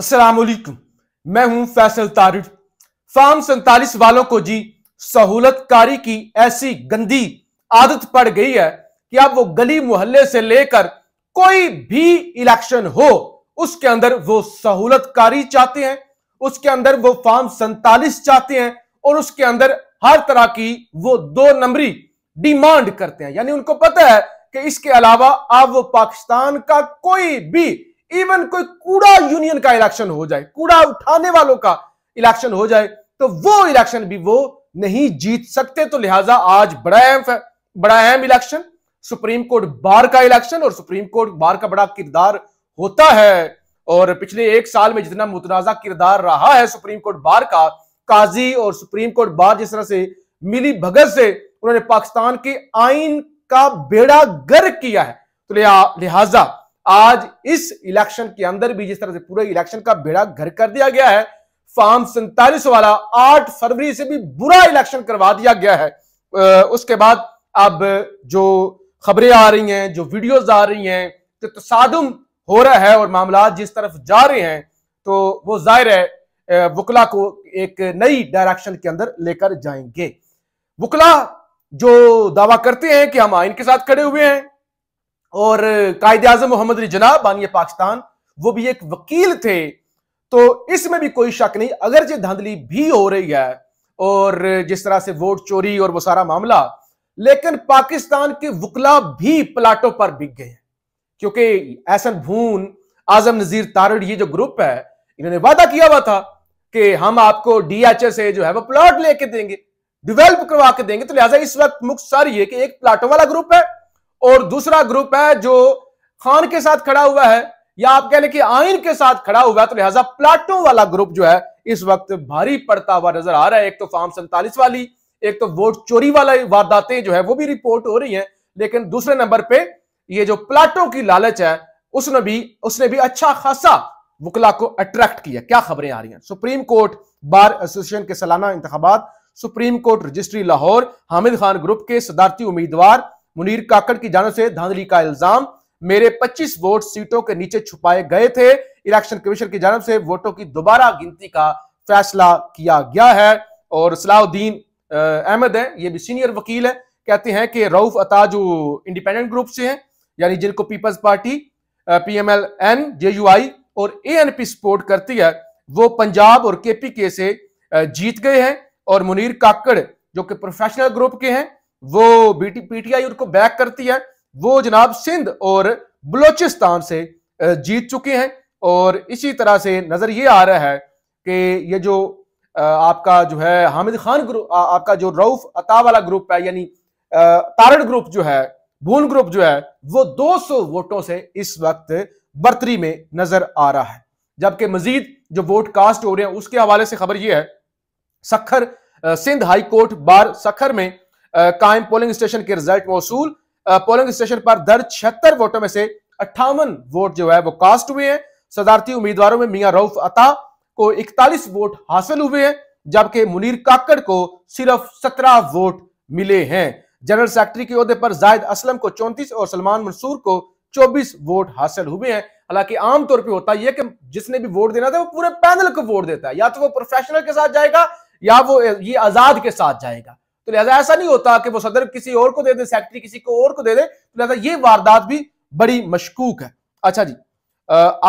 असलकुम मैं हूं फैसल तारिफ फार्म सैतालीस वालों को जी सहूलतकारी की ऐसी गंदी आदत पड़ गई है कि अब वो गली मोहल्ले से लेकर कोई भी इलेक्शन हो उसके अंदर वो सहूलतकारी चाहते हैं उसके अंदर वो फार्म सैतालीस चाहते हैं और उसके अंदर हर तरह की वो दो नंबरी डिमांड करते हैं यानी उनको पता है कि इसके अलावा आप वो पाकिस्तान का कोई भी इवन कोई कूड़ा यूनियन का इलेक्शन हो जाए कूड़ा उठाने वालों का इलेक्शन हो जाए तो वो इलेक्शन भी वो नहीं जीत सकते तो लिहाजा आज बड़ा अहम बड़ा अहम इलेक्शन सुप्रीम कोर्ट बार का इलेक्शन और सुप्रीम कोर्ट बार का बड़ा किरदार होता है और पिछले एक साल में जितना मुतनाजा किरदार रहा है सुप्रीम कोर्ट बार का काजी और सुप्रीम कोर्ट बार जिस तरह से मिली भगत से उन्होंने पाकिस्तान के आइन का बेड़ा गर्क किया है तो लिहाजा आज इस इलेक्शन के अंदर भी जिस तरह से पूरे इलेक्शन का बेड़ा घर कर दिया गया है फार्म सैतालीस वाला आठ फरवरी से भी बुरा इलेक्शन करवा दिया गया है उसके बाद अब जो खबरें आ रही हैं जो वीडियोज आ रही हैं कि तसादम हो रहा है और मामला जिस तरफ जा रहे हैं तो वो जाहिर है वकला को एक नई डायरेक्शन के अंदर लेकर जाएंगे वकला जो दावा करते हैं कि हम आइन के साथ खड़े हुए हैं और कायद अजम मोहम्मद अली जना बानिय पाकिस्तान वो भी एक वकील थे तो इसमें भी कोई शक नहीं अगर जो धांधली भी हो रही है और जिस तरह से वोट चोरी और वो सारा मामला लेकिन पाकिस्तान के वकला भी प्लाटों पर बिक गए क्योंकि एहसन भून आजम नजीर तारड़ ये जो ग्रुप है इन्होंने वादा किया हुआ था कि हम आपको डीएचए से जो है वो प्लॉट लेके देंगे डिवेल्प करवा के देंगे तो लिहाजा इस वक्त मुख्य सर है कि एक प्लाटों वाला ग्रुप है और दूसरा ग्रुप है जो खान के साथ खड़ा हुआ है या आप कह लें कि आइन के साथ खड़ा हुआ है तो लिहाजा प्लाटो वाला ग्रुप जो है इस वक्त भारी पड़ता हुआ नजर आ रहा है एक तो फार्म सैंतालीस वाली एक तो वोट चोरी वाला वारदातें जो है वो भी रिपोर्ट हो रही है लेकिन दूसरे नंबर पर यह जो प्लाटो की लालच है उसने भी उसने भी अच्छा खासा वकला को अट्रैक्ट किया क्या खबरें आ रही हैं सुप्रीम कोर्ट बार एसोसिएशन के सालाना इंतबात supreme court registry Lahore Hamid Khan group के सदारती उम्मीदवार मुनीर काकड़ की जानव से धांधली का इल्जाम मेरे 25 वोट सीटों के नीचे छुपाए गए थे इलेक्शन कमीशन की जानव से वोटों की दोबारा गिनती का फैसला किया गया है और सलाउद्दीन अहमद है ये भी सीनियर वकील है कहते हैं कि रऊफ अता जो इंडिपेंडेंट ग्रुप से हैं यानी जिनको peoples party P M L N J U I और ए एन पी सपोर्ट करती है वो पंजाब और के पी के से जीत गए हैं और मुनीर काकड़ जो कि प्रोफेशनल ग्रुप के हैं वो बीटी पीटीआई उनको बैक करती है वो जनाब सिंध और बलोचिस्तान से जीत चुके हैं और इसी तरह से नज़र ये आ रहा है कि ये जो आपका जो है हामिद खान ग्रुप आपका जो रऊफ अता वाला ग्रुप है यानी तारण ग्रुप जो है भून ग्रुप जो है वो 200 वोटों से इस वक्त बर्तरी में नजर आ रहा है जबकि मजीद जो वोट कास्ट हो रहे हैं उसके हवाले से खबर यह है Sukkur Sindh high court bar Sukkur में कायम पोलिंग स्टेशन के रिजल्ट मौसू पोलिंग स्टेशन पर दर्ज छिहत्तर वोटों में से अट्ठावन वोट जो है वो कास्ट हुए हैं सदारती उम्मीदवारों में मियाँ रऊफ अता को इकतालीस वोट हासिल हुए हैं जबकि मुनीर काकड़ को सिर्फ सत्रह वोट मिले हैं जनरल सेक्रेटरी के अहदे पर जायद असलम को चौंतीस और सलमान मंसूर को चौबीस वोट हासिल हुए हैं हालांकि आमतौर पे होता है कि जिसने भी वोट देना था वो पूरे पैनल को वोट देता है या तो वो प्रोफेशनल के साथ जाएगा या वो ये आजाद के साथ जाएगा तो लिहाजा ऐसा नहीं होता कि वो सदर किसी और को दे दे सेक्रेटरी किसी को और को दे दे तो लिहाजा ये वारदात भी बड़ी मशकूक है अच्छा जी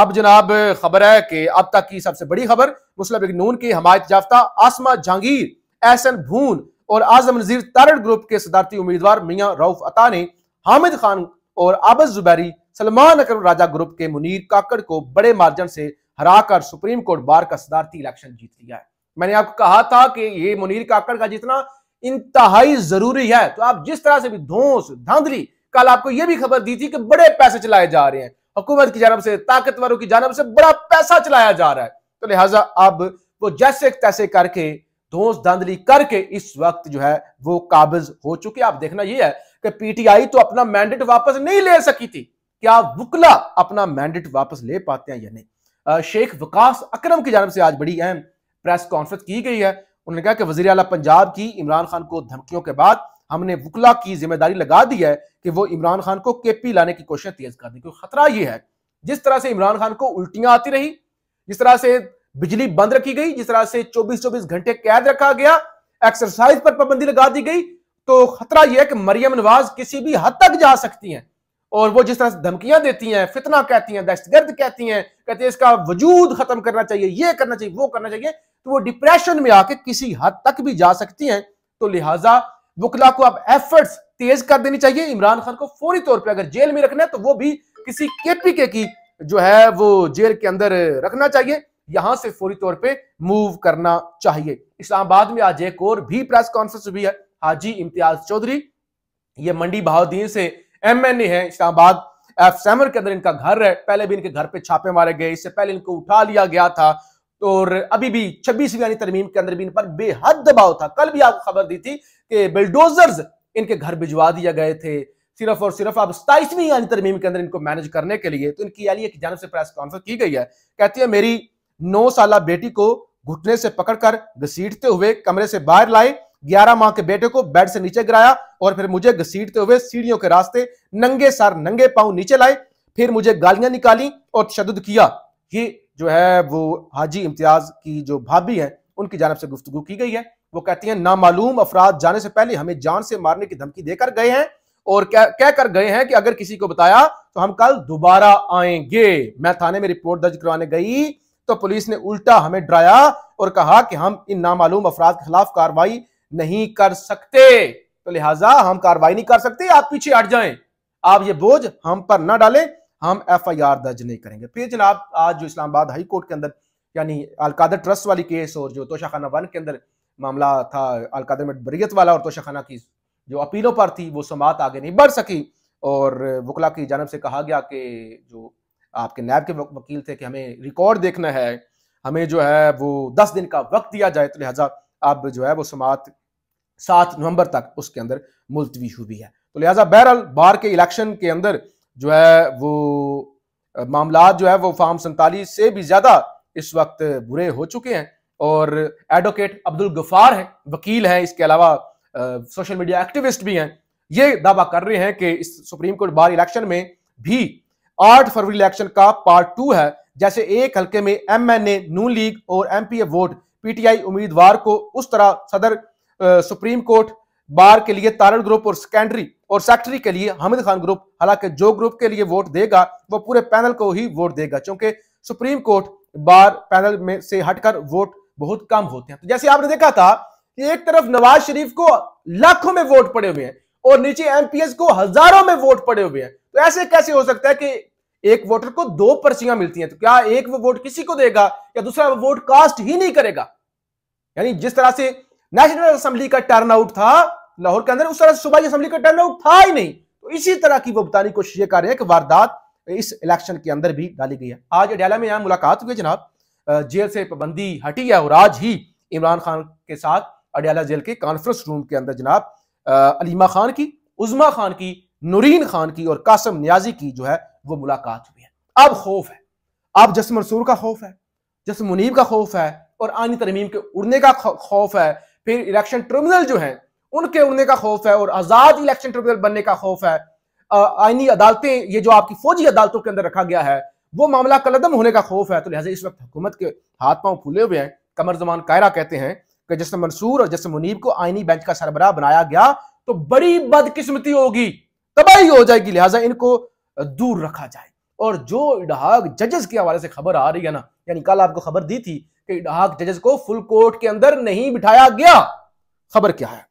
अब जनाब खबर है कि अब तक की सबसे बड़ी खबर मुस्लिम नून की हमायत याफ्ता आसमा जहांगीर एहसन भून और आजम नजीर तारण ग्रुप के सदारती उम्मीदवार मियाँ रऊफ अता ने हामिद खान और आबस जुबैरी सलमान अकर राजा ग्रुप के मुनीर काकड़ को बड़े मार्जन से हराकर सुप्रीम कोर्ट बार का सदारती इलेक्शन जीत लिया है मैंने आपको कहा था कि ये मुनीर काकड़ का जीतना इंतहाई जरूरी है तो आप जिस तरह से भी धोस धांधली कल आपको यह भी खबर दी थी कि बड़े पैसे चलाए जा रहे हैं हुकूमत की जानब से ताकतवरों की जानब से बड़ा पैसा चलाया जा रहा है तो लिहाजा अब वो जैसे तैसे करके धोस धांधली करके इस वक्त जो है वो काबिज हो चुके आप देखना यह है कि पीटीआई तो अपना मैंडेट वापस नहीं ले सकी थी क्या वकला अपना मैंडेट वापस ले पाते हैं या नहीं शेख वकास अक्रम की जानब से आज बड़ी अहम प्रेस कॉन्फ्रेंस की गई है उन्होंने कहा कि वजी अला पंजाब की इमरान खान को धमकियों के बाद हमने वकला की जिम्मेदारी लगा दी है कि वो इमरान खान को के पी लाने की कोशिश तेज कर दी क्योंकि खतरा ये है जिस तरह से इमरान खान को उल्टियां आती रही जिस तरह से बिजली बंद रखी गई जिस तरह से 24-24 घंटे कैद रखा गया एक्सरसाइज पर पाबंदी लगा दी गई तो खतरा यह है कि मरियम नवाज किसी भी हद तक जा सकती हैं और वो जिस तरह से धमकियां देती हैं फितना कहती हैं दहशतगर्द कहती हैं कहते हैं इसका वजूद खत्म करना चाहिए ये करना चाहिए वो करना चाहिए तो वो डिप्रेशन में आके किसी हद तक भी जा सकती हैं तो लिहाजा वकला को अब एफर्ट्स तेज कर देनी चाहिए इमरान खान को फौरी तौर पर अगर जेल में रखना है तो वो भी किसी के पी के की जो है वो जेल के अंदर रखना चाहिए यहां से फौरी तौर पर मूव करना चाहिए इस्लामाबाद में आज एक और भी प्रेस कॉन्फ्रेंस हुई है हाजी इम्तियाज चौधरी ये मंडी बहाद्दीन से ए e है इस्लामाबाद एफ सैमर के अंदर इनका घर है पहले भी इनके घर पे छापे मारे गए इससे पहले इनको उठा लिया गया था और अभी भी छब्बीसवीं यानी तरमीम के अंदर भी इन पर बेहद दबाव था कल भी आपको खबर दी थी कि बिल्डोजर्स इनके घर भिजवा दिया गए थे सिर्फ और सिर्फ अब सताईसवीं यानी तरमीम के अंदर इनको मैनेज करने के लिए तो इनकी यानी एक जानव से प्रेस कॉन्फ्रेंस की गई है कहती है मेरी नौ साल बेटी को घुटने से पकड़कर घसीटते हुए कमरे से बाहर लाए ग्यारह माह के बेटे को बेड से नीचे गिराया और फिर मुझे घसीटते हुए सीढ़ियों के रास्ते नंगे सार नंगे पांव नीचे लाए फिर मुझे गालियां निकाली और तशद किया ये जो है वो हाजी इम्तियाज की जो भाभी है उनकी जानब से गुफ्तु की गई है वो कहती है नामालूम अफराद जाने से पहले हमें जान से मारने की धमकी देकर गए हैं और कह कर गए हैं कि अगर किसी को बताया तो हम कल दोबारा आएंगे मैं थाने में रिपोर्ट दर्ज करवाने गई तो पुलिस ने उल्टा हमें डराया और कहा कि हम इन नामालूम अफराद के खिलाफ कार्रवाई नहीं कर सकते तो लिहाजा हम कार्रवाई नहीं कर सकते आप पीछे हट जाएं आप ये बोझ हम पर ना डालें हम एफ आई आर दर्ज नहीं करेंगे फिर जनाब आज जो इस्लामाबाद हाई कोर्ट के अंदर यानी अलकादर ट्रस्ट वाली केस और जो तोशाखाना वन के अंदर मामला था अलकादर में बरीत वाला और तोशाखाना की जो अपीलों पर थी वो समात आगे नहीं बढ़ सकी और वकला की जानब से कहा गया कि जो आपके नैब के वकील थे कि हमें रिकॉर्ड देखना है हमें जो है वो दस दिन का वक्त दिया जाए तो लिहाजा अब जो है वो समात सात नवंबर तक उसके अंदर मुलतवी हुई है तो लिहाजा बहरहाल बार के इलेक्शन के अंदर जो है वो मामला जो है वो फार्म सैतालीस से भी ज्यादा इस वक्त बुरे हो चुके हैं और एडवोकेट अब्दुल गफार हैं वकील हैं इसके अलावा सोशल मीडिया एक्टिविस्ट भी हैं ये दावा कर रहे हैं कि इस सुप्रीम कोर्ट बार इलेक्शन में भी आठ फरवरी इलेक्शन का पार्ट टू है जैसे एक हल्के में M N A Noon league और M P A vote PTI उम्मीदवार को उस तरह सदर सुप्रीम कोर्ट बार के लिए तारण ग्रुप और सेकेंडरी और सेक्टरी के लिए हमिद खान ग्रुप हालांकि जो ग्रुप के लिए वोट देगा वो पूरे पैनल को ही वोट देगा क्योंकि सुप्रीम कोर्ट बार पैनल में से हटकर वोट बहुत कम होते हैं तो जैसे आपने देखा था कि एक तरफ नवाज शरीफ को लाखों में वोट पड़े हुए हैं और नीचे एमपीएस को हजारों में वोट पड़े हुए हैं तो ऐसे कैसे हो सकता है कि एक वोटर को दो पर्चियां मिलती हैं तो क्या एक वो वोट किसी को देगा या दूसरा वो वोट कास्ट ही नहीं करेगा यानी जिस तरह से नेशनल असेंबली का टर्न आउट था लाहौर के अंदर उस तरह से असेंबली का टर्न आउट था ही नहीं तो इसी तरह की वो बताने की कोशिश ये कर रहे हैं कि वारदात इस इलेक्शन के अंदर भी डाली गई है आज अडयाला में यहां मुलाकात हुई जनाब जेल से पाबंदी हटी है और आज ही इमरान खान के साथ अडयाला जेल के कॉन्फ्रेंस रूम के अंदर जनाब अलीमा खान की उजमा खान की नूरीन खान की और कासम न्याजी की जो है वो मुलाकात हुई है अब खौफ है अब जस मंसूर का खौफ है जस मुनीब का खौफ है और आनी तरमीम के उड़ने का खौफ है फिर इलेक्शन ट्रिब्यूनल जो है उनके उड़ने का खौफ है और आजाद इलेक्शन ट्रिब्यूनल बनने का खौफ है आईनी अदालतें ये जो आपकी फौजी अदालतों के अंदर रखा गया है वो मामला कलदम होने का खौफ है तो लिहाजा इस वक्त हुकूमत के हाथ पांव फूले हुए हैं कमर जमान कायरा कहते हैं कि जैसे मंसूर और जैसे मुनीब को आईनी बेंच का सरबराह बनाया गया तो बड़ी बदकिस्मती होगी तबाही हो जाएगी लिहाजा इनको दूर रखा जाए और जो इडहाक जजेस के हवाले से खबर आ रही है ना यानी कल आपको खबर दी थी कि इडहाक जजेस को फुल कोर्ट के अंदर नहीं बिठाया गया खबर क्या है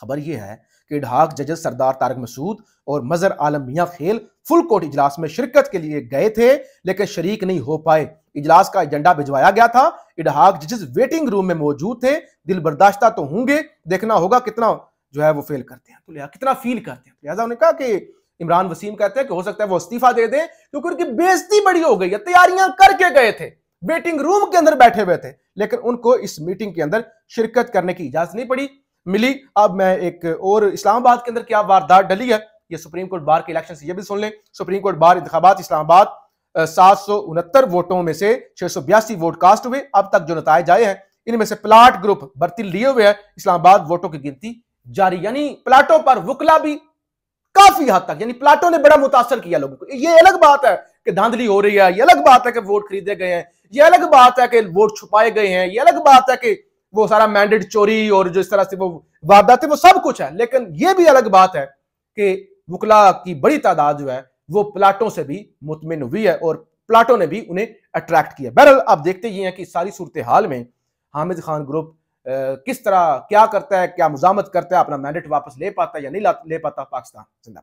खबर यह है कि इडहाक जजेस सरदार तारक मसूद और मजर आलम मियाँ खेल फुल कोर्ट इजलास में शिरकत के लिए गए थे लेकिन शरीक नहीं हो पाए इजलास का एजेंडा भिजवाया गया था इडहाक जजेस वेटिंग रूम में मौजूद थे दिल बर्दाश्ता तो होंगे देखना होगा कितना जो है वो फेल करते हैं तो कितना फील करते हैं तो लिहाजा उन्होंने कहा कि इमरान वसीम कहते हैं कि हो सकता है वो इस्तीफा दे दें क्योंकि उनकी बेइज्जती बड़ी हो गई है तैयारियां करके गए थे वेटिंग रूम के अंदर बैठे हुए थे लेकिन उनको इस मीटिंग के अंदर शिरकत करने की इजाजत नहीं पड़ी मिली अब मैं एक और इस्लामाबाद के अंदर क्या वारदात डली है ये सुप्रीम कोर्ट बार के इलेक्शन से ये भी सुन लें सुप्रीम कोर्ट बार इंतबात इस्लामाबाद सात सौ उनहत्तर वोटों में से छह सौ बयासी वोट कास्ट हुए अब तक जो नतज आए हैं इनमें से प्लाट ग्रुप भर्ती लिए हुए हैं इस्लामाबाद वोटों की गिनती जारी यानी प्लाटों पर वकला भी काफी हद तक यानी प्लाटो ने बड़ा मुतासर किया लोगों को ये अलग बात है कि धांधली हो रही है ये अलग बात है कि वोट खरीदे गए हैं ये अलग बात है कि वोट छुपाए गए हैं ये अलग बात है कि वो सारा मैंडेट चोरी और जो इस तरह से वो वारदातें वो सब कुछ है लेकिन ये भी अलग बात है कि वकला की बड़ी तादाद जो है वो प्लाटों से भी मुतमिन हुई है और प्लाटों ने भी उन्हें अट्रैक्ट किया बहरहाल आप देखते ही हैं कि सारी सूरत हाल में हामिद खान ग्रुप किस तरह क्या करता है क्या मुजामत करता है अपना मैंडेट वापस ले पाता है या नहीं ले पाता पाकिस्तान